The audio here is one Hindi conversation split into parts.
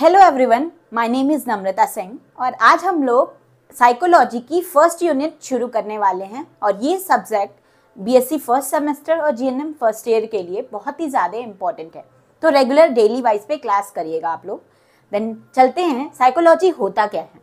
hello everyone my name is Namrata Singh और आज हम लोग साइकोलॉजी की फ़र्स्ट यूनिट शुरू करने वाले हैं और ये सब्जेक्ट बीएससी फर्स्ट सेमेस्टर और जीएनएम फर्स्ट ईयर के लिए बहुत ही ज़्यादा इम्पॉर्टेंट है तो रेगुलर डेली वाइज पे क्लास करिएगा आप लोग देन चलते हैं साइकोलॉजी होता क्या है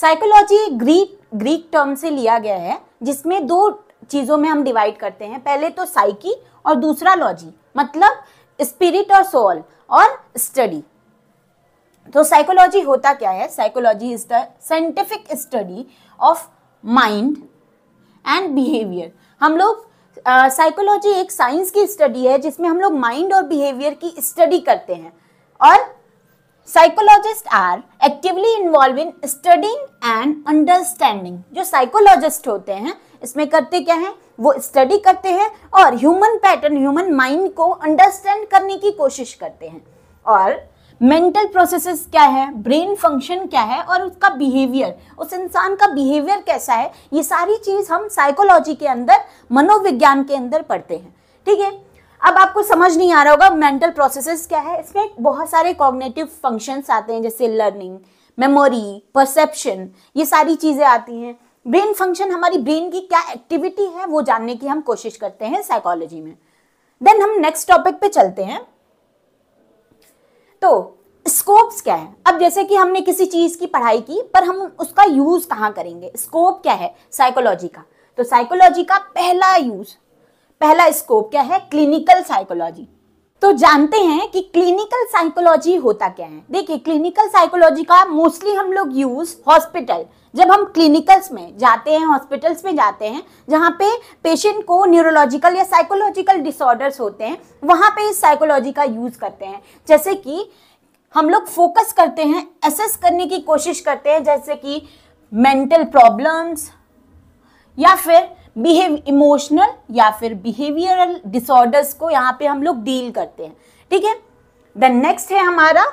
साइकोलॉजी ग्रीक ग्रीक टर्म से लिया गया है जिसमें दो चीज़ों में हम डिवाइड करते हैं पहले तो साइकी और दूसरा लॉजी मतलब स्पिरिट और सोल और स्टडी तो साइकोलॉजी होता क्या है psychology is the scientific study of mind and behaviour हम लोग साइकोलॉजी uh, एक साइंस की स्टडी है जिसमें हम लोग माइंड और बिहेवियर की स्टडी करते हैं और psychologist are actively involve in studying and understanding जो साइकोलॉजिस्ट होते हैं इसमें करते क्या है वो स्टडी करते हैं और ह्यूमन पैटर्न ह्यूमन माइंड को अंडरस्टैंड करने की कोशिश करते हैं और मेंटल प्रोसेसेस क्या है ब्रेन फंक्शन क्या है और उसका बिहेवियर उस इंसान का बिहेवियर कैसा है ये सारी चीज़ हम साइकोलॉजी के अंदर मनोविज्ञान के अंदर पढ़ते हैं ठीक है अब आपको समझ नहीं आ रहा होगा मेंटल प्रोसेसेस क्या है इसमें बहुत सारे कॉग्नेटिव फंक्शंस आते हैं जैसे लर्निंग मेमोरी परसेप्शन ये सारी चीज़ें आती हैं ब्रेन फंक्शन हमारी ब्रेन की क्या एक्टिविटी है वो जानने की हम कोशिश करते हैं साइकोलॉजी में देन हम नेक्स्ट टॉपिक पे चलते हैं तो स्कोप्स क्या है अब जैसे कि हमने किसी चीज की पढ़ाई की पर हम उसका यूज कहाँ करेंगे स्कोप क्या है साइकोलॉजी का तो साइकोलॉजी का पहला यूज पहला स्कोप क्या है क्लिनिकल साइकोलॉजी तो जानते हैं कि क्लिनिकल साइकोलॉजी होता क्या है देखिए क्लिनिकल साइकोलॉजी का मोस्टली हम लोग यूज हॉस्पिटल जब हम क्लिनिकल्स में जाते हैं हॉस्पिटल्स में जाते हैं जहाँ पे पेशेंट को न्यूरोलॉजिकल या साइकोलॉजिकल डिसऑर्डर्स होते हैं वहाँ पे इस साइकोलॉजी का यूज़ करते हैं जैसे कि हम लोग फोकस करते हैं एसेस करने की कोशिश करते हैं जैसे कि मेंटल प्रॉब्लम्स या फिर बिहेव इमोशनल या फिर बिहेवियरल डिसऑर्डर्स को यहाँ पे हम लोग डील करते हैं ठीक है द नेक्स्ट है हमारा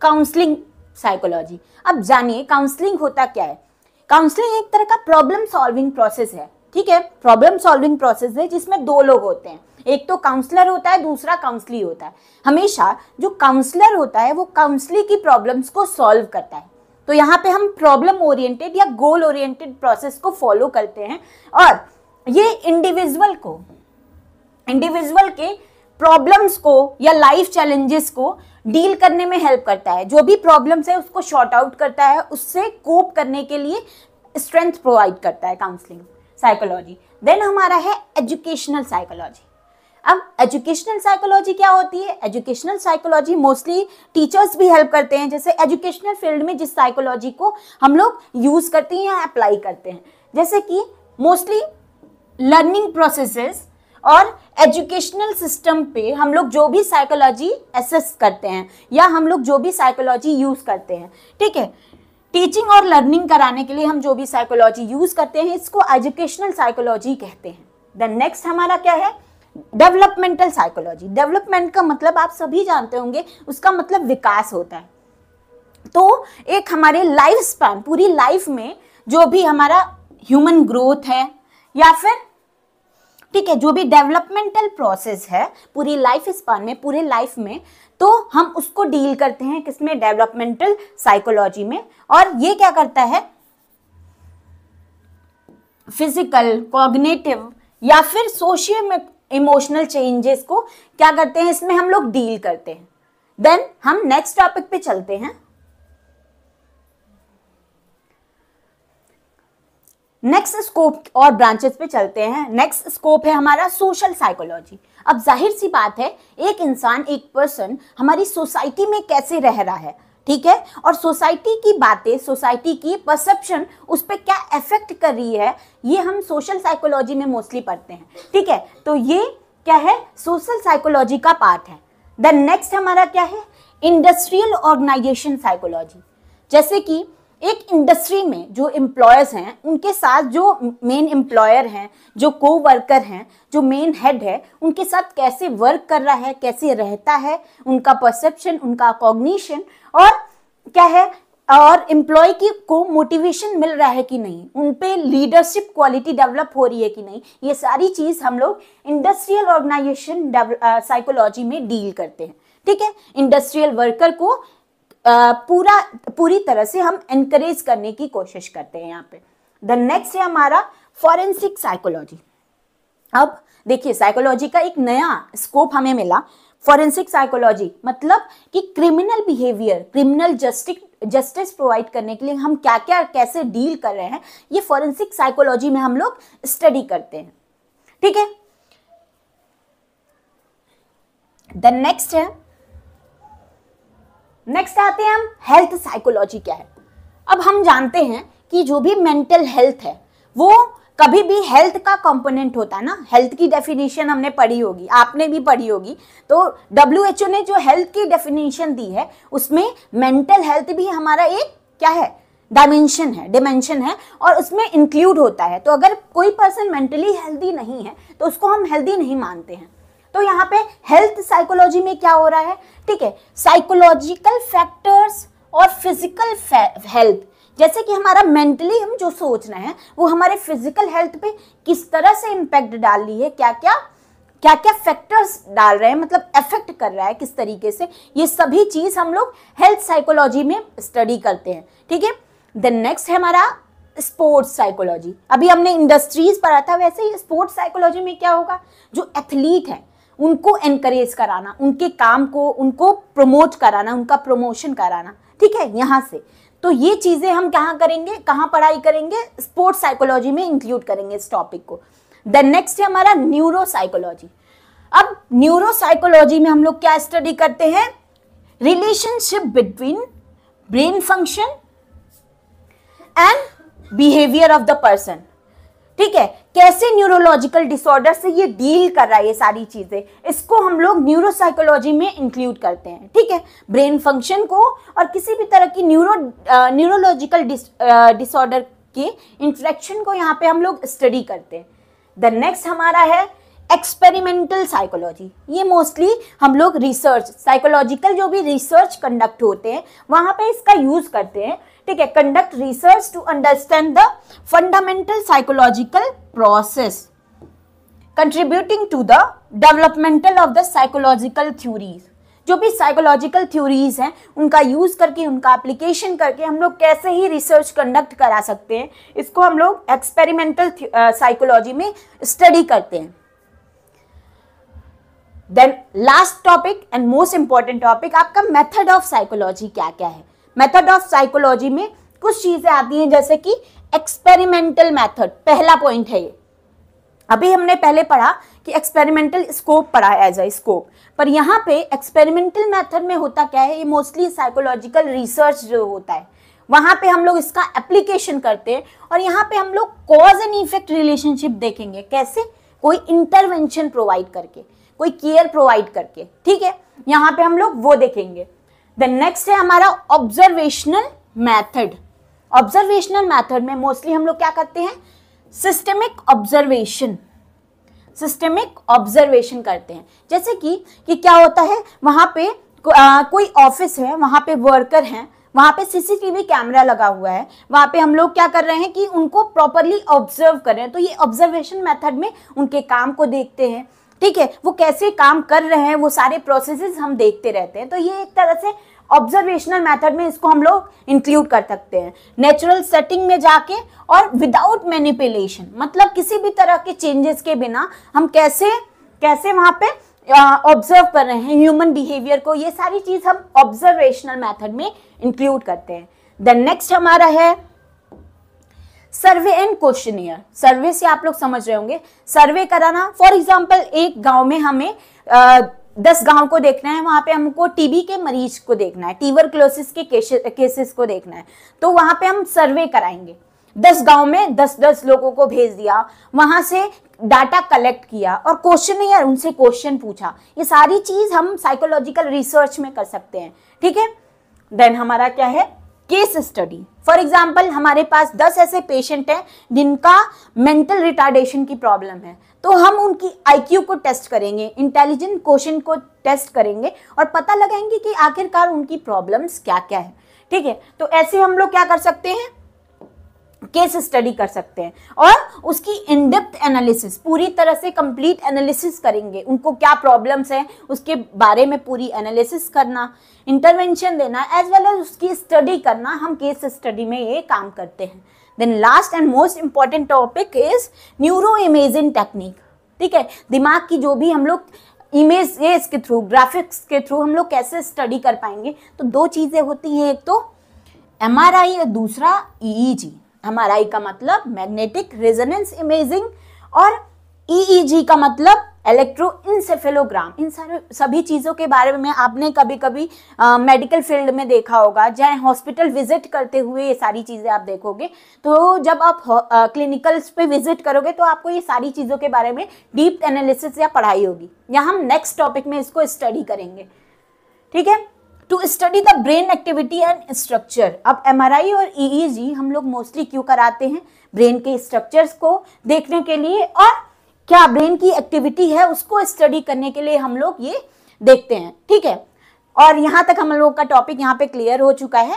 काउंसलिंग साइकोलॉजी अब जानिए काउंसलिंग होता क्या है काउंसलिंग एक तरह का प्रॉब्लम सॉल्विंग प्रोसेस है ठीक है प्रॉब्लम सॉल्विंग प्रोसेस है जिसमें दो लोग होते हैं एक तो काउंसलर होता है दूसरा काउंसली होता है हमेशा जो काउंसलर होता है वो काउंसली की प्रॉब्लम्स को सॉल्व करता है तो यहाँ पे हम प्रॉब्लम ओरिएंटेड या गोल ओरिएंटेड प्रोसेस को फॉलो करते हैं और ये इंडिविजुअल को इंडिविजुअल के प्रॉब्लम्स को या लाइफ चैलेंजेस को डील करने में हेल्प करता है जो भी प्रॉब्लम्स है उसको शॉर्ट आउट करता है उससे कोप करने के लिए स्ट्रेंथ प्रोवाइड करता है काउंसलिंग साइकोलॉजी देन हमारा है एजुकेशनल साइकोलॉजी अब एजुकेशनल साइकोलॉजी क्या होती है एजुकेशनल साइकोलॉजी मोस्टली टीचर्स भी हेल्प करते हैं जैसे एजुकेशनल फील्ड में जिस साइकोलॉजी को हम लोग यूज़ करते हैं या अप्लाई करते हैं जैसे कि मोस्टली लर्निंग प्रोसेसेस और एजुकेशनल सिस्टम पे हम लोग जो भी साइकोलॉजी एसेस करते हैं या हम लोग जो भी साइकोलॉजी यूज़ करते हैं ठीक है टीचिंग और लर्निंग कराने के लिए हम जो भी साइकोलॉजी यूज़ करते हैं इसको एजुकेशनल साइकोलॉजी कहते हैं देन नेक्स्ट हमारा क्या है डेवलपमेंटल साइकोलॉजी डेवलपमेंट का मतलब आप सभी जानते होंगे उसका मतलब विकास होता है तो एक हमारे लाइफ स्पैन पूरी लाइफ में जो भी हमारा ह्यूमन ग्रोथ है या फिर ठीक है जो भी डेवलपमेंटल प्रोसेस है पूरी लाइफ स्पैन में पूरे लाइफ में तो हम उसको डील करते हैं किसमें डेवलपमेंटल साइकोलॉजी में और ये क्या करता है फिजिकल कॉग्नेटिव या फिर सोशियो इमोशनल चेंजेस को क्या करते हैं इसमें हम लोग डील करते हैं देन हम नेक्स्ट टॉपिक पे चलते हैं नेक्स्ट स्कोप और ब्रांचेस पे चलते हैं नेक्स्ट स्कोप है हमारा सोशल साइकोलॉजी अब जाहिर सी बात है एक इंसान एक पर्सन हमारी सोसाइटी में कैसे रह रहा है ठीक है और सोसाइटी की बातें सोसाइटी की परसेप्शन उस पर क्या इफेक्ट कर रही है ये हम सोशल साइकोलॉजी में मोस्टली पढ़ते हैं ठीक है तो ये क्या है सोशल साइकोलॉजी का पार्ट है द नेक्स्ट हमारा क्या है इंडस्ट्रियल ऑर्गेनाइजेशन साइकोलॉजी जैसे कि एक इंडस्ट्री में जो एम्प्लॉयर्स हैं उनके साथ जो मेन एम्प्लॉयर हैं जो को वर्कर हैं जो मेन हेड है उनके साथ कैसे वर्क कर रहा है कैसे रहता है उनका परसेप्शन उनका कॉग्निशन और क्या है और एम्प्लॉय की को मोटिवेशन मिल रहा है कि नहीं उन पर लीडरशिप क्वालिटी डेवलप हो रही है कि नहीं ये सारी चीज़ हम लोग इंडस्ट्रियल ऑर्गेनाइजेशन साइकोलॉजी में डील करते हैं ठीक है इंडस्ट्रियल वर्कर को पूरा पूरी तरह से हम एनकरेज करने की कोशिश करते हैं यहाँ पे द नेक्स्ट है हमारा फॉरेंसिक साइकोलॉजी अब देखिए साइकोलॉजी का एक नया स्कोप हमें मिला फॉरेंसिक साइकोलॉजी मतलब कि criminal behaviour criminal justice justice provide करने के लिए हम क्या क्या कैसे डील कर रहे हैं ये फॉरेंसिक साइकोलॉजी में हम लोग स्टडी करते हैं ठीक है द नेक्स्ट है नेक्स्ट आते हैं हम हेल्थ साइकोलॉजी क्या है अब हम जानते हैं कि जो भी मेंटल हेल्थ है वो कभी भी हेल्थ का कंपोनेंट होता है ना हेल्थ की डेफिनेशन हमने पढ़ी होगी आपने भी पढ़ी होगी तो डब्ल्यू ने जो हेल्थ की डेफिनेशन दी है उसमें मेंटल हेल्थ भी हमारा एक क्या है डायमेंशन है डिमेंशन है और उसमें इंक्लूड होता है तो अगर कोई पर्सन मेंटली हेल्दी नहीं है तो उसको हम हेल्दी नहीं मानते हैं तो यहाँ पे हेल्थ साइकोलॉजी में क्या हो रहा है ठीक है साइकोलॉजिकल फैक्टर्स और फिजिकल हेल्थ जैसे कि हमारा मेंटली हम जो सोचना है वो हमारे फिजिकल हेल्थ पे किस तरह से इम्पैक्ट डाल रही है क्या क्या क्या क्या फैक्टर्स डाल रहे हैं मतलब एफेक्ट कर रहा है किस तरीके से ये सभी चीज़ हम लोग हेल्थ साइकोलॉजी में स्टडी करते हैं ठीक है देन नेक्स्ट है हमारा स्पोर्ट्स साइकोलॉजी अभी हमने इंडस्ट्रीज पढ़ा था वैसे ही स्पोर्ट्स साइकोलॉजी में क्या होगा जो एथलीट है उनको एनकरेज कराना उनके काम को उनको प्रमोट कराना उनका प्रमोशन कराना ठीक है यहाँ से तो ये चीज़ें हम कहाँ करेंगे कहाँ पढ़ाई करेंगे स्पोर्ट्स साइकोलॉजी में इंक्लूड करेंगे इस टॉपिक को देन नेक्स्ट है हमारा न्यूरो साइकोलॉजी अब न्यूरो साइकोलॉजी में हम लोग क्या स्टडी करते हैं relationship between brain function and behaviour of the person ठीक है कैसे न्यूरोलॉजिकल डिसऑर्डर से ये डील कर रहा है ये सारी चीज़ें इसको हम लोग न्यूरोसाइकोलॉजी में इंक्लूड करते हैं ठीक है ब्रेन फंक्शन को और किसी भी तरह की न्यूरो न्यूरोलॉजिकल डिसऑर्डर के इंट्रैक्शन को यहाँ पे हम लोग स्टडी करते हैं द नेक्स्ट हमारा है एक्सपेरिमेंटल साइकोलॉजी ये मोस्टली हम लोग रिसर्च साइकोलॉजिकल जो भी रिसर्च कंडक्ट होते हैं वहाँ पे इसका यूज़ करते हैं ठीक है conduct research to understand the fundamental psychological process contributing to the developmental of the psychological theories जो भी साइकोलॉजिकल थ्योरीज हैं उनका यूज़ करके उनका एप्लीकेशन करके हम लोग कैसे ही रिसर्च कंडक्ट करा सकते हैं इसको हम लोग एक्सपेरिमेंटल साइकोलॉजी uh, में स्टडी करते हैं then last topic and most important topic आपका मेथड ऑफ साइकोलॉजी क्या क्या है मेथड ऑफ साइकोलॉजी में कुछ चीज़ें आती हैं जैसे कि एक्सपेरिमेंटल मेथड पहला पॉइंट है ये अभी हमने पहले पढ़ा कि एक्सपेरिमेंटल स्कोप पढ़ा एज ए स्कोप पर यहाँ पे एक्सपेरिमेंटल मेथड में होता क्या है ये मोस्टली साइकोलॉजिकल रिसर्च जो होता है वहां पे हम लोग इसका एप्लीकेशन करते हैं और यहाँ पे हम लोग कॉज एंड इफेक्ट रिलेशनशिप देखेंगे कैसे कोई इंटरवेंशन प्रोवाइड करके कोई केयर प्रोवाइड करके ठीक है यहाँ पे हम लोग वो देखेंगे देन नेक्स्ट है हमारा ऑब्जर्वेशनल मैथड ऑब्जर्वेशनल मैथड में मोस्टली हम लोग क्या करते हैं सिस्टमिक ऑब्जर्वेशन सिस्टमिक ऑब्जर्वेशन करते हैं जैसे कि कि क्या होता है वहाँ पे को, आ, कोई ऑफिस है वहाँ पे वर्कर हैं वहाँ पे सीसीटीवी कैमरा लगा हुआ है वहाँ पे हम लोग क्या कर रहे हैं कि उनको प्रॉपरली ऑब्जर्व कर रहे हैं तो ये ऑब्जर्वेशन मेथड में उनके काम को देखते हैं ठीक है वो कैसे काम कर रहे हैं वो सारे प्रोसेसेस हम देखते रहते हैं तो ये एक तरह से ऑब्जर्वेशनल मेथड में इसको हम लोग इंक्लूड कर सकते हैं नेचुरल सेटिंग में जाके और विदाउट मैनिपुलेशन मतलब किसी भी तरह के चेंजेस के बिना हम कैसे कैसे वहाँ पे ऑब्जर्व कर रहे हैं ह्यूमन बिहेवियर को ये सारी चीज़ हम ऑब्जर्वेशनल मेथड में इंक्लूड करते हैं देन नेक्स्ट हमारा है सर्वे एंड क्वेश्चन सर्वे से आप लोग समझ रहे होंगे सर्वे कराना फॉर एग्जाम्पल एक गांव में हमें आ, दस गांव को देखना है वहां पे हमको टीबी के मरीज को देखना है क्लोसिस के केसेस को देखना है तो वहां पे हम सर्वे कराएंगे दस गांव में दस दस लोगों को भेज दिया वहां से डाटा कलेक्ट किया और क्वेश्चन या उनसे क्वेश्चन पूछा ये सारी चीज हम साइकोलॉजिकल रिसर्च में कर सकते हैं ठीक है देन हमारा क्या है केस स्टडी फॉर एग्जाम्पल हमारे पास दस ऐसे पेशेंट हैं जिनका मेंटल रिटार्डेशन की प्रॉब्लम है तो हम उनकी आईक्यू को टेस्ट करेंगे इंटेलिजेंट क्वेश्चन को टेस्ट करेंगे और पता लगाएंगे कि आखिरकार उनकी प्रॉब्लम्स क्या क्या है ठीक है तो ऐसे हम लोग क्या कर सकते हैं केस स्टडी कर सकते हैं और उसकी इनडेप्थ एनालिसिस पूरी तरह से कंप्लीट एनालिसिस करेंगे उनको क्या प्रॉब्लम्स हैं उसके बारे में पूरी एनालिसिस करना इंटरवेंशन देना एज वेल एज उसकी स्टडी करना हम केस स्टडी में ये काम करते हैं then last and most important topic is neuro imaging technique ठीक है दिमाग की जो भी हम लोग इमेज के थ्रू ग्राफिक्स के थ्रू हम लोग कैसे स्टडी कर पाएंगे तो दो चीज़ें होती हैं एक तो एम आर आई और दूसरा ई ई जी हमारा आई का मतलब मैग्नेटिक रेजोनेंस इमेजिंग और ईईजी e e का मतलब इलेक्ट्रो इंसेफेलोग्राम इन सारे सभी चीज़ों के बारे में आपने कभी कभी आ, मेडिकल फील्ड में देखा होगा चाहे हॉस्पिटल विजिट करते हुए ये सारी चीज़ें आप देखोगे तो जब आप आ, क्लिनिकल्स पे विजिट करोगे तो आपको ये सारी चीज़ों के बारे में डीप एनालिसिस या पढ़ाई होगी या हम नेक्स्ट टॉपिक में इसको स्टडी करेंगे ठीक है to study the brain activity and structure अब आई और जी e e हम लोग मोस्टली क्यों कराते हैं ब्रेन के स्ट्रक्चर्स को देखने के लिए और क्या ब्रेन की एक्टिविटी है उसको स्टडी करने के लिए हम लोग ये देखते हैं ठीक है और यहाँ तक हम लोगों का टॉपिक यहाँ पे क्लियर हो चुका है